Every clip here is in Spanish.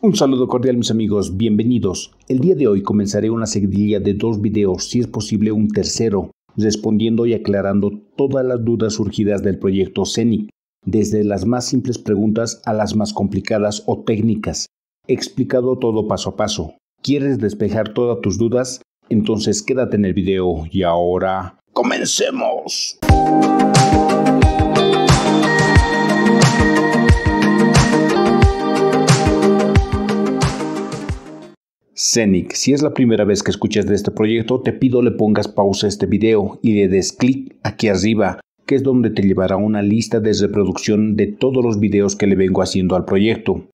Un saludo cordial mis amigos, bienvenidos. El día de hoy comenzaré una seguidilla de dos videos, si es posible un tercero, respondiendo y aclarando todas las dudas surgidas del proyecto CENIC, desde las más simples preguntas a las más complicadas o técnicas. He explicado todo paso a paso. ¿Quieres despejar todas tus dudas? Entonces quédate en el video y ahora comencemos. Zenik, Si es la primera vez que escuchas de este proyecto, te pido le pongas pausa a este video y le des clic aquí arriba, que es donde te llevará una lista de reproducción de todos los videos que le vengo haciendo al proyecto.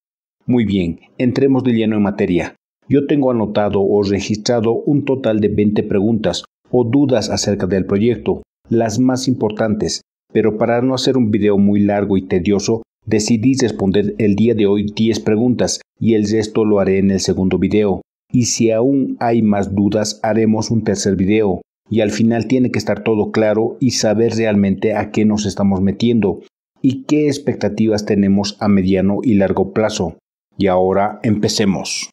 Muy bien, entremos de lleno en materia. Yo tengo anotado o registrado un total de 20 preguntas o dudas acerca del proyecto, las más importantes, pero para no hacer un video muy largo y tedioso, decidí responder el día de hoy 10 preguntas y el resto lo haré en el segundo video. Y si aún hay más dudas, haremos un tercer video. Y al final tiene que estar todo claro y saber realmente a qué nos estamos metiendo y qué expectativas tenemos a mediano y largo plazo. Y ahora empecemos.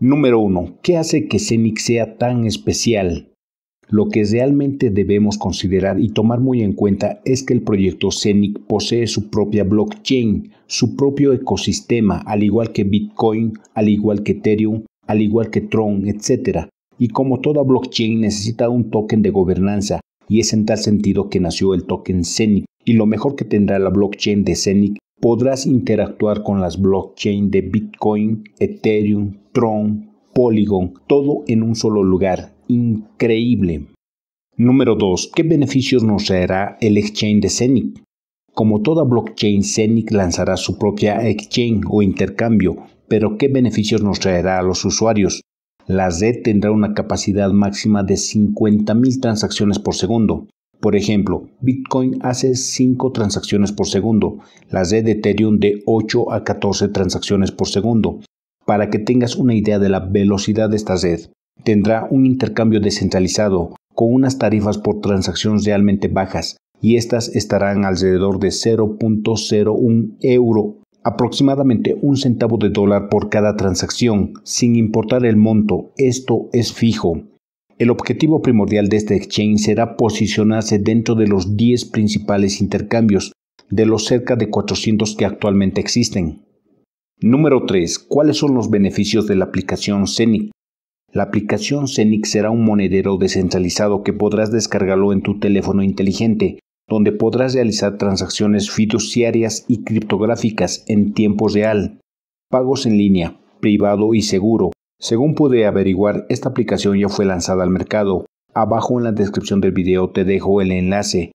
Número 1. ¿Qué hace que CENIC sea tan especial? Lo que realmente debemos considerar y tomar muy en cuenta es que el proyecto CENIC posee su propia blockchain, su propio ecosistema, al igual que Bitcoin, al igual que Ethereum al igual que Tron, etc. Y como toda blockchain necesita un token de gobernanza, y es en tal sentido que nació el token CENIC Y lo mejor que tendrá la blockchain de ZENIC, podrás interactuar con las blockchain de Bitcoin, Ethereum, Tron, Polygon, todo en un solo lugar. Increíble. Número 2. ¿Qué beneficios nos traerá el exchange de Scenic? Como toda blockchain, ZENIC lanzará su propia exchange o intercambio, pero ¿qué beneficios nos traerá a los usuarios? La red tendrá una capacidad máxima de 50.000 transacciones por segundo. Por ejemplo, Bitcoin hace 5 transacciones por segundo, la Z de Ethereum de 8 a 14 transacciones por segundo. Para que tengas una idea de la velocidad de esta red, tendrá un intercambio descentralizado, con unas tarifas por transacciones realmente bajas, y estas estarán alrededor de 0.01 euro, aproximadamente un centavo de dólar por cada transacción, sin importar el monto, esto es fijo. El objetivo primordial de este exchange será posicionarse dentro de los 10 principales intercambios, de los cerca de 400 que actualmente existen. Número 3. ¿Cuáles son los beneficios de la aplicación CENIC? La aplicación CENIC será un monedero descentralizado que podrás descargarlo en tu teléfono inteligente donde podrás realizar transacciones fiduciarias y criptográficas en tiempo real, pagos en línea, privado y seguro. Según pude averiguar, esta aplicación ya fue lanzada al mercado. Abajo en la descripción del video te dejo el enlace.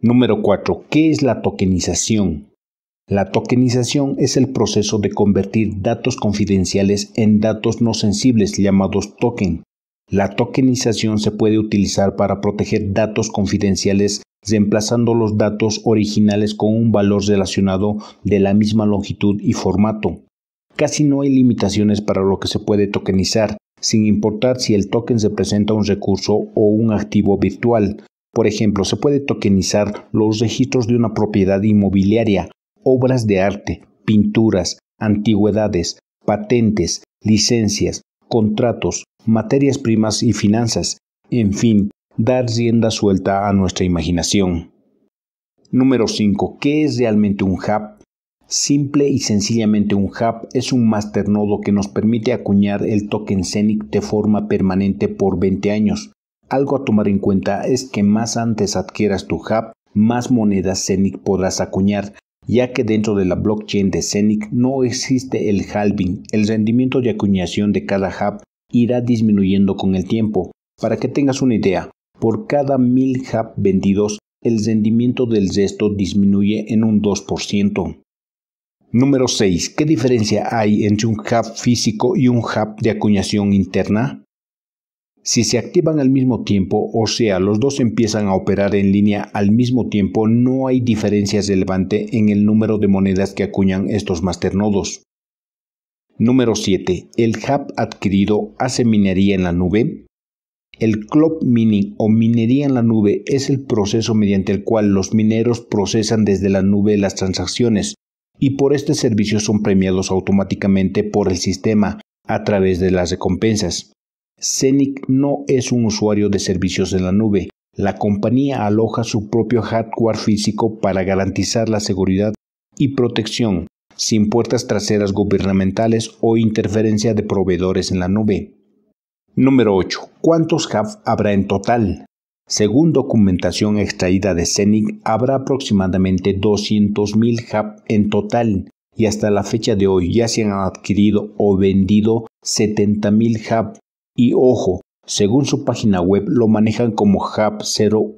Número 4. ¿Qué es la tokenización? La tokenización es el proceso de convertir datos confidenciales en datos no sensibles llamados token. La tokenización se puede utilizar para proteger datos confidenciales reemplazando los datos originales con un valor relacionado de la misma longitud y formato. Casi no hay limitaciones para lo que se puede tokenizar, sin importar si el token se presenta un recurso o un activo virtual. Por ejemplo, se puede tokenizar los registros de una propiedad inmobiliaria, obras de arte, pinturas, antigüedades, patentes, licencias, contratos, materias primas y finanzas. En fin, dar rienda suelta a nuestra imaginación. Número 5. ¿Qué es realmente un hub? Simple y sencillamente un hub es un nodo que nos permite acuñar el token cenic de forma permanente por 20 años. Algo a tomar en cuenta es que más antes adquieras tu hub, más monedas Zenic podrás acuñar, ya que dentro de la blockchain de Zenic no existe el halving. El rendimiento de acuñación de cada hub irá disminuyendo con el tiempo. Para que tengas una idea, por cada 1000 HAP vendidos, el rendimiento del gesto disminuye en un 2%. Número 6. ¿Qué diferencia hay entre un hub físico y un hub de acuñación interna? Si se activan al mismo tiempo, o sea, los dos empiezan a operar en línea al mismo tiempo, no hay diferencia relevante en el número de monedas que acuñan estos masternodos. Número 7. ¿El hub adquirido hace minería en la nube? El Club mining o minería en la nube es el proceso mediante el cual los mineros procesan desde la nube las transacciones y por este servicio son premiados automáticamente por el sistema a través de las recompensas. Scenic no es un usuario de servicios en la nube. La compañía aloja su propio hardware físico para garantizar la seguridad y protección, sin puertas traseras gubernamentales o interferencia de proveedores en la nube. Número 8. ¿Cuántos CAF habrá en total? Según documentación extraída de CENIC, habrá aproximadamente 200.000 HAP en total y hasta la fecha de hoy ya se han adquirido o vendido 70.000 HAP. Y ojo, según su página web lo manejan como HAP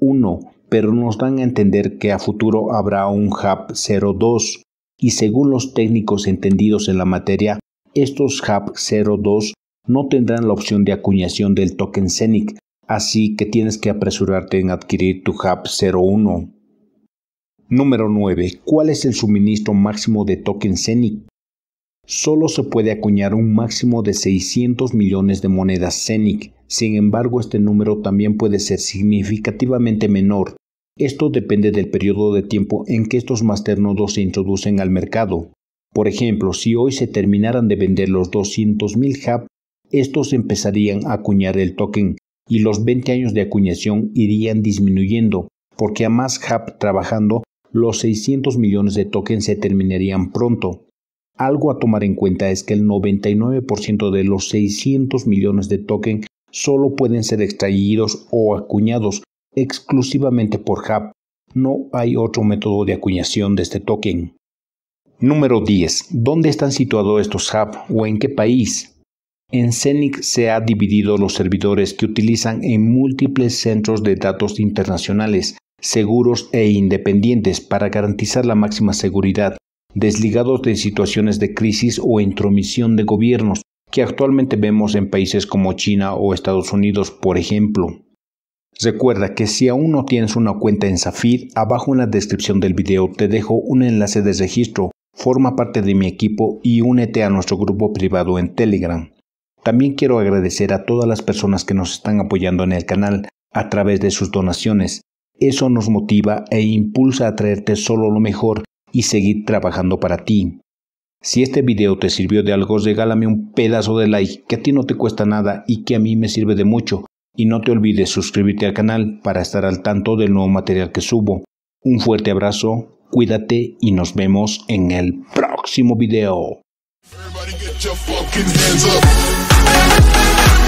01, pero nos dan a entender que a futuro habrá un HAP 02. Y según los técnicos entendidos en la materia, estos HAP 02 no tendrán la opción de acuñación del token CENIC, así que tienes que apresurarte en adquirir tu Hub 01. Número 9. ¿Cuál es el suministro máximo de token CENIC? Solo se puede acuñar un máximo de 600 millones de monedas CENIC. Sin embargo, este número también puede ser significativamente menor. Esto depende del periodo de tiempo en que estos masternodos se introducen al mercado. Por ejemplo, si hoy se terminaran de vender los 200.000 HAP, estos empezarían a acuñar el token y los 20 años de acuñación irían disminuyendo, porque a más HAP trabajando, los 600 millones de tokens se terminarían pronto. Algo a tomar en cuenta es que el 99% de los 600 millones de tokens solo pueden ser extraídos o acuñados exclusivamente por HAP. No hay otro método de acuñación de este token. Número 10. ¿Dónde están situados estos HAP o en qué país? En CENIC se ha dividido los servidores que utilizan en múltiples centros de datos internacionales, seguros e independientes para garantizar la máxima seguridad, desligados de situaciones de crisis o intromisión de gobiernos que actualmente vemos en países como China o Estados Unidos, por ejemplo. Recuerda que si aún no tienes una cuenta en Safir, abajo en la descripción del video te dejo un enlace de registro, forma parte de mi equipo y únete a nuestro grupo privado en Telegram. También quiero agradecer a todas las personas que nos están apoyando en el canal a través de sus donaciones. Eso nos motiva e impulsa a traerte solo lo mejor y seguir trabajando para ti. Si este video te sirvió de algo, regálame un pedazo de like que a ti no te cuesta nada y que a mí me sirve de mucho. Y no te olvides suscribirte al canal para estar al tanto del nuevo material que subo. Un fuerte abrazo, cuídate y nos vemos en el próximo video. get your fucking hands up.